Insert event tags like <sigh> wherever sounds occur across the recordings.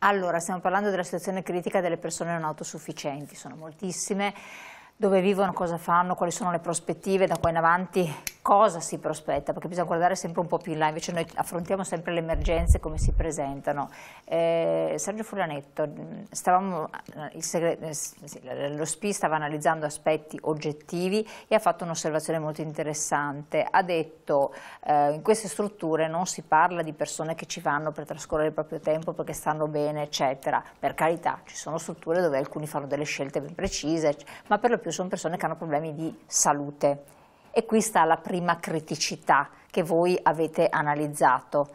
Allora, stiamo parlando della situazione critica delle persone non autosufficienti, sono moltissime, dove vivono, cosa fanno, quali sono le prospettive da qua in avanti, cosa si prospetta, perché bisogna guardare sempre un po' più in là, invece noi affrontiamo sempre le emergenze come si presentano. Eh, Sergio Fulanetto, stavamo, eh, eh, lo SPI stava analizzando aspetti oggettivi e ha fatto un'osservazione molto interessante, ha detto eh, in queste strutture non si parla di persone che ci vanno per trascorrere il proprio tempo perché stanno bene eccetera, per carità ci sono strutture dove alcuni fanno delle scelte ben precise, ma per lo più sono persone che hanno problemi di salute e qui sta la prima criticità che voi avete analizzato.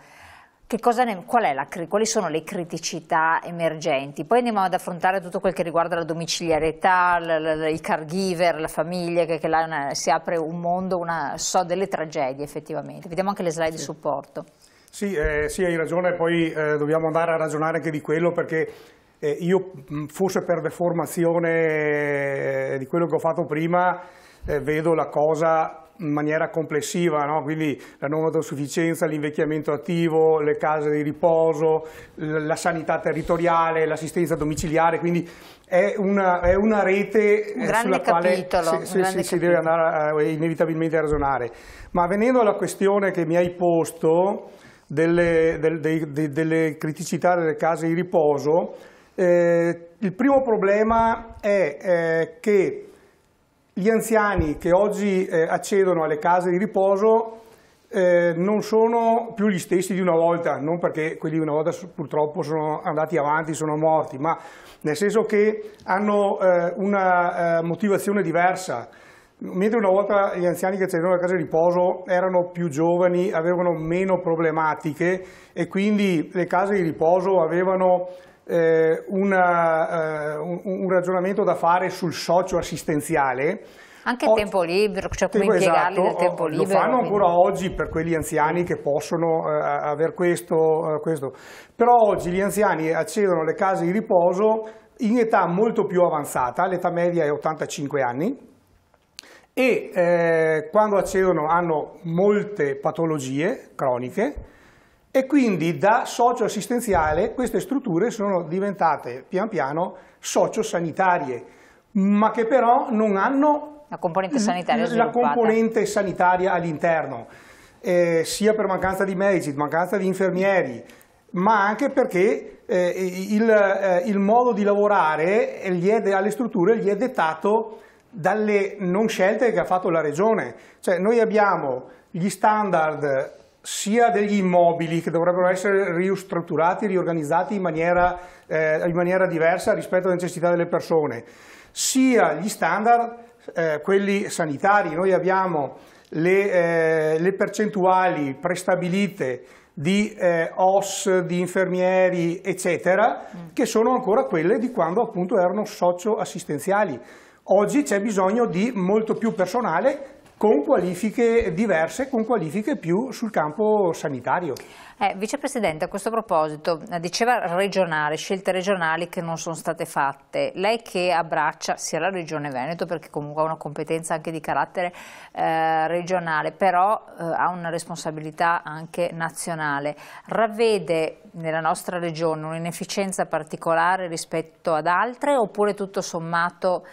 Ne, la, quali sono le criticità emergenti? Poi andiamo ad affrontare tutto quel che riguarda la domiciliarità, il caregiver, la famiglia, che, che là una, eh, si apre un mondo, una, so delle tragedie effettivamente. Vediamo anche le slide sì. di supporto. Sì, eh, sì, hai ragione, poi eh, dobbiamo andare a ragionare anche di quello perché eh, io forse per deformazione eh, di quello che ho fatto prima eh, vedo la cosa in maniera complessiva, no? quindi la non autosufficienza, l'invecchiamento attivo, le case di riposo, la sanità territoriale, l'assistenza domiciliare, quindi è una, è una rete eh, un sulla capitolo, quale si, si, si deve andare a, eh, inevitabilmente a ragionare. Ma venendo alla questione che mi hai posto delle, del, dei, dei, delle criticità delle case di riposo, eh, il primo problema è eh, che gli anziani che oggi eh, accedono alle case di riposo eh, non sono più gli stessi di una volta, non perché quelli di una volta purtroppo sono andati avanti, sono morti, ma nel senso che hanno eh, una eh, motivazione diversa. Mentre una volta gli anziani che accedevano alle case di riposo erano più giovani, avevano meno problematiche e quindi le case di riposo avevano eh, una, eh, un, un, ragionamento da fare sul socio assistenziale. Anche il tempo libero, cioè come tempo, impiegarli esatto, nel tempo libero. Lo fanno ancora quindi. oggi per quegli anziani che possono eh, avere questo, eh, questo. Però oggi gli anziani accedono alle case di riposo in età molto più avanzata, l'età media è 85 anni, e eh, quando accedono hanno molte patologie croniche e quindi da socio-assistenziale queste strutture sono diventate pian piano socio-sanitarie, ma che però non hanno la componente sanitaria, la componente sanitaria all'interno, eh, sia per mancanza di medici, mancanza di infermieri, ma anche perché eh, il, eh, il, modo di lavorare è, alle strutture gli è dettato dalle non scelte che ha fatto la Regione. Cioè noi abbiamo gli standard sia degli immobili che dovrebbero essere ristrutturati, riorganizzati in maniera, eh, in maniera diversa rispetto alle necessità delle persone, sia gli standard, eh, quelli sanitari. Noi abbiamo le, eh, le percentuali prestabilite di eh, OS, di infermieri, eccetera, mm. che sono ancora quelle di quando appunto erano socio-assistenziali. Oggi c'è bisogno di molto più personale con qualifiche diverse, con qualifiche più sul campo sanitario. Eh, Vicepresidente, a questo proposito, eh, diceva regionale, scelte regionali che non sono state fatte. Lei che abbraccia sia la Regione Veneto, perché comunque ha una competenza anche di carattere eh, regionale, però eh, ha una responsabilità anche nazionale, ravvede nella nostra regione un'inefficienza particolare rispetto ad altre oppure tutto sommato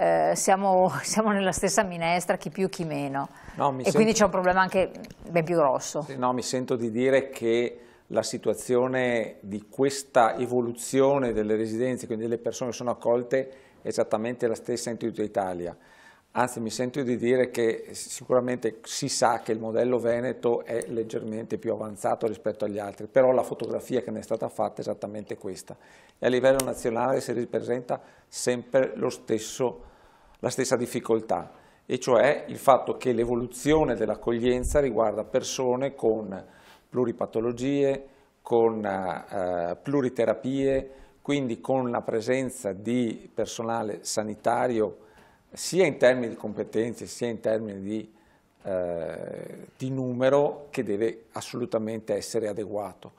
eh, siamo, <laughs> siamo, nella stessa minestra, chi più chi meno. No, e sento... quindi c'è un problema anche ben più grosso. Sì, No, mi sento di dire che la situazione di questa evoluzione delle residenze, quindi delle persone che sono accolte, è esattamente la stessa in tutta Italia. Anzi, mi sento di dire che sicuramente si sa che il modello veneto è leggermente più avanzato rispetto agli altri, però la fotografia che ne è stata fatta è esattamente questa. E a livello nazionale si ripresenta sempre lo stesso la stessa difficoltà, e cioè il fatto che l'evoluzione dell'accoglienza riguarda persone con pluripatologie, con eh, pluriterapie, quindi con la presenza di personale sanitario sia in termini di competenze sia in termini di, eh, di numero che deve assolutamente essere adeguato.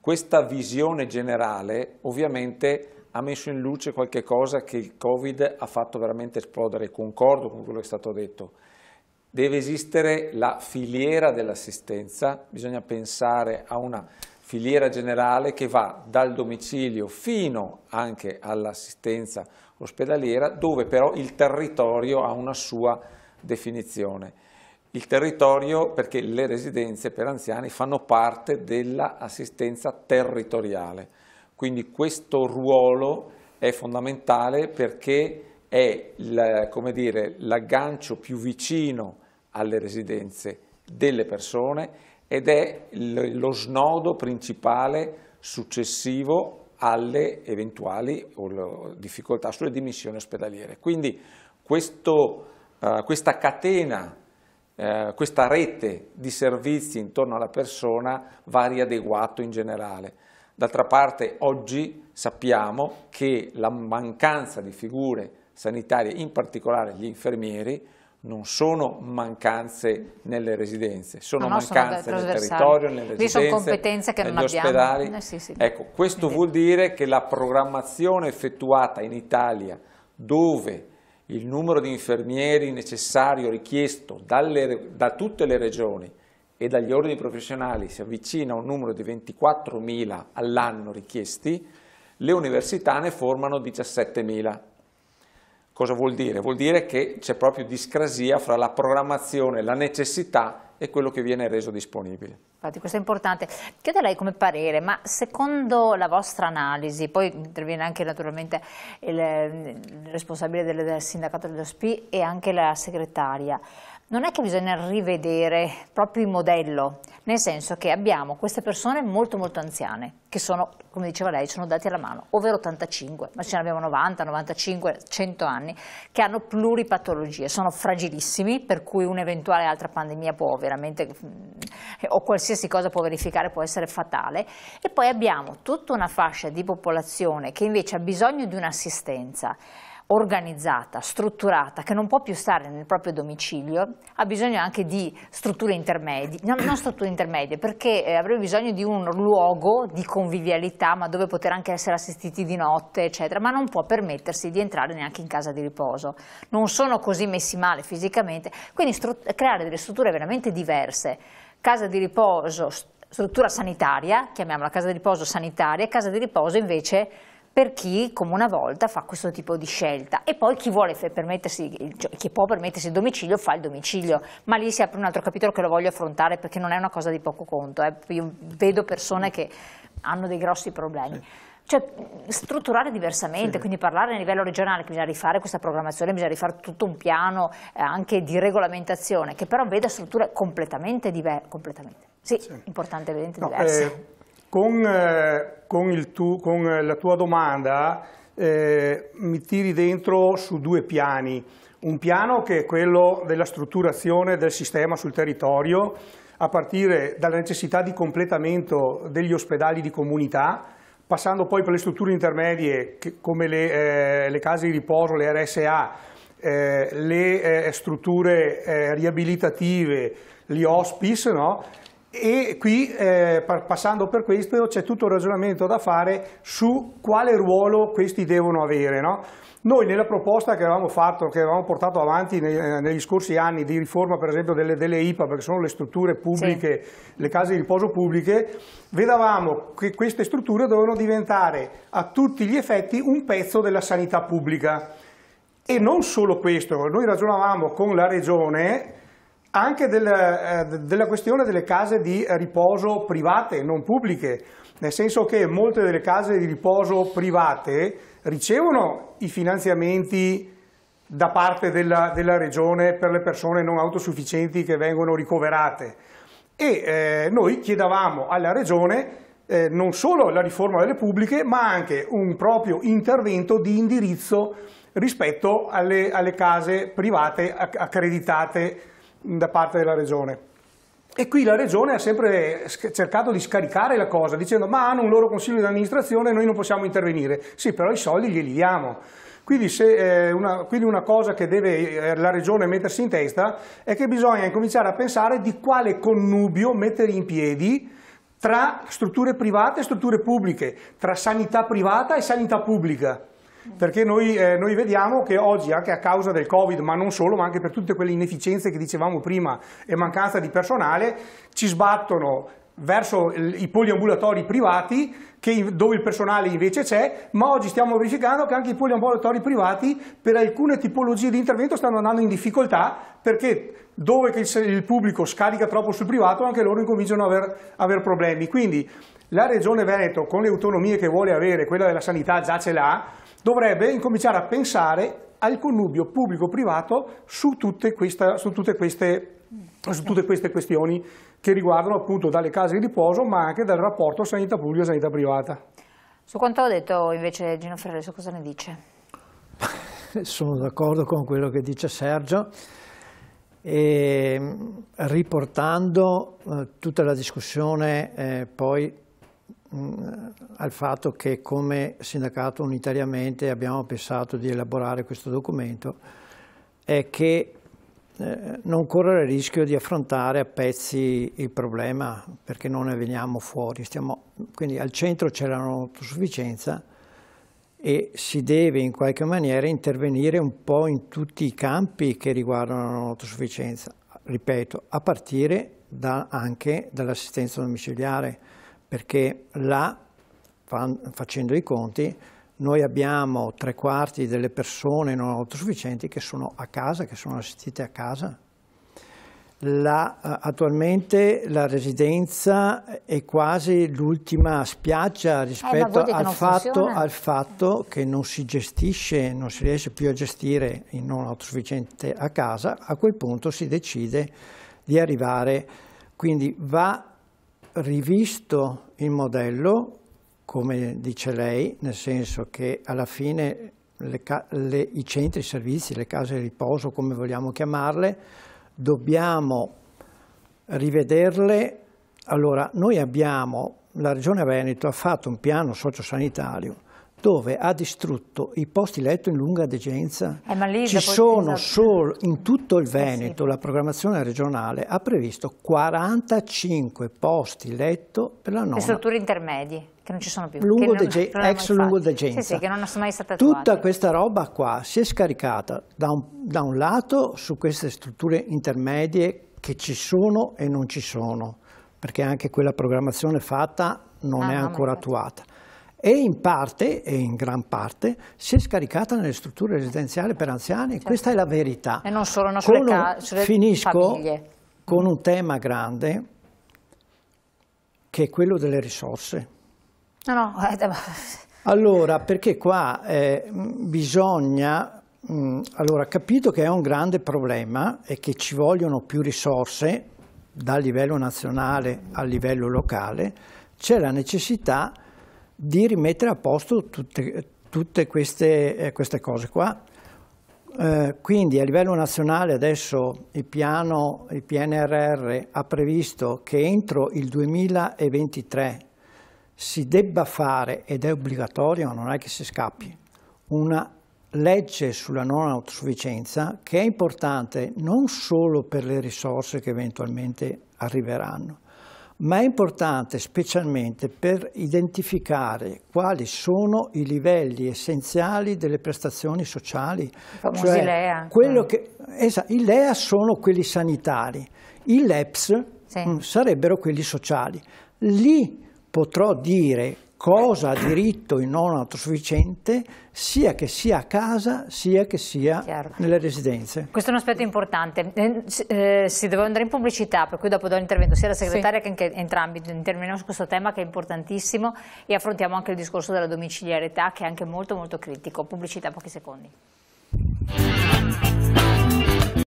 Questa visione generale ovviamente ha messo in luce qualche cosa che il Covid ha fatto veramente esplodere, concordo con quello che è stato detto. Deve esistere la filiera dell'assistenza, bisogna pensare a una filiera generale che va dal domicilio fino anche all'assistenza ospedaliera, dove però il territorio ha una sua definizione. Il territorio, perché le residenze per anziani fanno parte dell'assistenza territoriale. Quindi questo ruolo è fondamentale perché è l'aggancio più vicino alle residenze delle persone ed è lo snodo principale successivo alle eventuali difficoltà sulle dimissioni ospedaliere. Quindi questo, eh, questa catena, eh, questa rete di servizi intorno alla persona va riadeguato in generale. D'altra parte oggi sappiamo che la mancanza di figure sanitarie, in particolare gli infermieri, non sono mancanze nelle residenze, sono no, mancanze sono nel territorio, nelle Lì residenze, sono competenze che non ospedali. Eh, sì, sì. Ecco, questo Quindi. vuol dire che la programmazione effettuata in Italia, dove il numero di infermieri necessario richiesto dalle, da tutte le regioni e dagli ordini professionali si avvicina a un numero di 24.000 all'anno richiesti, le università ne formano 17.000. Cosa vuol dire? Vuol dire che c'è proprio discrasia fra la programmazione, la necessità e quello che viene reso disponibile infatti questo è importante. Chiederei come parere, ma secondo la vostra analisi, poi interviene anche naturalmente il, il responsabile del, del sindacato dello SPI e anche la segretaria, non è che bisogna rivedere proprio il modello, nel senso che abbiamo queste persone molto molto anziane, che sono, come diceva lei, sono dati alla mano, ovvero 85, ma ce ne abbiamo 90, 95, 100 anni, che hanno pluripatologie, sono fragilissimi, per cui un'eventuale altra pandemia può veramente, mm, o qualsiasi qualsiasi cosa può verificare può essere fatale e poi abbiamo tutta una fascia di popolazione che invece ha bisogno di un'assistenza organizzata, strutturata, che non può più stare nel proprio domicilio, ha bisogno anche di strutture intermedie, no, non strutture intermedie, perché eh, avrebbe bisogno di un luogo di convivialità, ma dove poter anche essere assistiti di notte, eccetera, ma non può permettersi di entrare neanche in casa di riposo. Non sono così messi male fisicamente, quindi creare delle strutture veramente diverse casa di riposo, struttura sanitaria, chiamiamola casa di riposo sanitaria, casa di riposo invece per chi, come una volta, fa questo tipo di scelta. E poi chi, vuole permettersi, cioè, chi può permettersi il domicilio fa il domicilio. Ma lì si apre un altro capitolo che lo voglio affrontare perché non è una cosa di poco conto. Eh. Io vedo persone che hanno dei grossi problemi cioè, strutturare diversamente, sì. quindi parlare a livello regionale, che bisogna rifare questa programmazione, bisogna rifare tutto un piano eh, anche di regolamentazione, che però veda strutture completamente diverse, completamente, sì, sì. importante evidente no, diverse. Eh, con, eh, con, tu, con, la tua domanda eh, mi tiri dentro su due piani, un piano che è quello della strutturazione del sistema sul territorio, a partire dalla necessità di completamento degli ospedali di comunità, passando poi per le strutture intermedie che, come le, eh, le, case di riposo, le RSA, eh, le eh, strutture eh, riabilitative, gli hospice, no? E qui, eh, passando per questo, c'è tutto il ragionamento da fare su quale ruolo questi devono avere. No? Noi nella proposta che avevamo fatto, che avevamo portato avanti eh, negli scorsi anni di riforma per esempio delle, delle IPA, perché sono le strutture pubbliche, sì. le case di riposo pubbliche, vedevamo che queste strutture dovevano diventare a tutti gli effetti un pezzo della sanità pubblica. E non solo questo, noi ragionavamo con la Regione anche del, eh, della questione delle case di riposo private, non pubbliche, nel senso che molte delle case di riposo private ricevono i finanziamenti da parte della, della regione per le persone non autosufficienti che vengono ricoverate e eh, noi chiedevamo alla regione eh, non solo la riforma delle pubbliche ma anche un proprio intervento di indirizzo rispetto alle, alle case private acc accreditate da parte della regione. E qui la regione ha sempre cercato di scaricare la cosa dicendo ma hanno un loro consiglio di amministrazione e noi non possiamo intervenire. Sì, però i soldi glieli diamo. Quindi, se, eh, una, quindi una, cosa che deve eh, la regione mettersi in testa è che bisogna cominciare a pensare di quale connubio mettere in piedi tra strutture private e strutture pubbliche, tra sanità privata e sanità pubblica perché noi, eh, noi, vediamo che oggi anche a causa del Covid, ma non solo, ma anche per tutte quelle inefficienze che dicevamo prima e mancanza di personale, ci sbattono verso i poliambulatori privati che, dove il personale invece c'è, ma oggi stiamo verificando che anche i poliambulatori privati per alcune tipologie di intervento stanno andando in difficoltà perché dove il, pubblico scarica troppo sul privato anche loro incominciano ad aver, aver problemi. Quindi la Regione Veneto con le autonomie che vuole avere, quella della sanità già ce l'ha, dovrebbe incominciare a pensare al connubio pubblico-privato su, su, su tutte queste questioni che riguardano appunto dalle case di riposo ma anche dal rapporto sanità pubblica-sanità privata. Su quanto ha detto invece Gino Ferreso, cosa ne dice? <laughs> Sono d'accordo con quello che dice Sergio e riportando eh, tutta la discussione eh, poi Mm, al fatto che come sindacato unitariamente abbiamo pensato di elaborare questo documento è che eh, non correre il rischio di affrontare a pezzi il problema perché non ne veniamo fuori. Stiamo, quindi al centro c'è la non autosufficienza e si deve in qualche maniera intervenire un po' in tutti i campi che riguardano la non autosufficienza, ripeto, a partire da, anche dall'assistenza domiciliare perché là, facendo i conti, noi abbiamo tre quarti delle persone non autosufficienti che sono a casa, che sono assistite a casa. La, eh, attualmente la residenza è quasi l'ultima spiaggia eh, rispetto eh, al, fatto, al, fatto, che non si gestisce, non si riesce più a gestire il non autosufficiente a casa, a quel punto si decide di arrivare, quindi va rivisto il modello, come dice lei, nel senso che alla fine le, le, i centri, i servizi, le case di riposo, come vogliamo chiamarle, dobbiamo rivederle. Allora, noi abbiamo, la Regione Veneto ha fatto un piano sociosanitario dove ha distrutto i posti letto in lunga degenza. Eh, ci sono solo in tutto il eh, Veneto, eh sì. la programmazione regionale ha previsto 45 posti letto per la nonna. Le strutture intermedie che non ci sono più. Lungo non, non ex lungo degenza. Sì, sì, che non sono mai state attuate. Tutta questa roba qua si è scaricata da un, da un lato su queste strutture intermedie che ci sono e non ci sono, perché anche quella programmazione fatta non ah, è ancora attuata e in parte, e in gran parte, si è scaricata nelle strutture residenziali per anziani. Certo. Questa è la verità. E non solo, non sulle, con, sulle Finisco famiglie. con un tema grande che è quello delle risorse. No, no. Eh, <laughs> allora, perché qua eh, bisogna mm, allora, capito che è un grande problema e che ci vogliono più risorse dal livello nazionale al livello locale, c'è la necessità di rimettere a posto tutte, tutte queste, eh, queste, cose qua. Eh, quindi a livello nazionale adesso il piano, il PNRR ha previsto che entro il 2023 si debba fare, ed è obbligatorio, non è che si scappi, una legge sulla non autosufficienza che è importante non solo per le risorse che eventualmente arriveranno, ma è importante specialmente per identificare quali sono i livelli essenziali delle prestazioni sociali. I cioè, LEA. Ecco. Che, esatto, I LEA sono quelli sanitari, i LEPS sì. mh, mm, sarebbero quelli sociali. Lì potrò dire cosa ha diritto il non autosufficiente sia che sia a casa sia che sia Chiaro. nelle residenze. Questo è un aspetto importante, eh, eh, si doveva andare in pubblicità per cui dopo do l'intervento sia la segretaria sì. che anche entrambi interveniamo su questo tema che è importantissimo e affrontiamo anche il discorso della domiciliarità che è anche molto molto critico, pubblicità pochi secondi.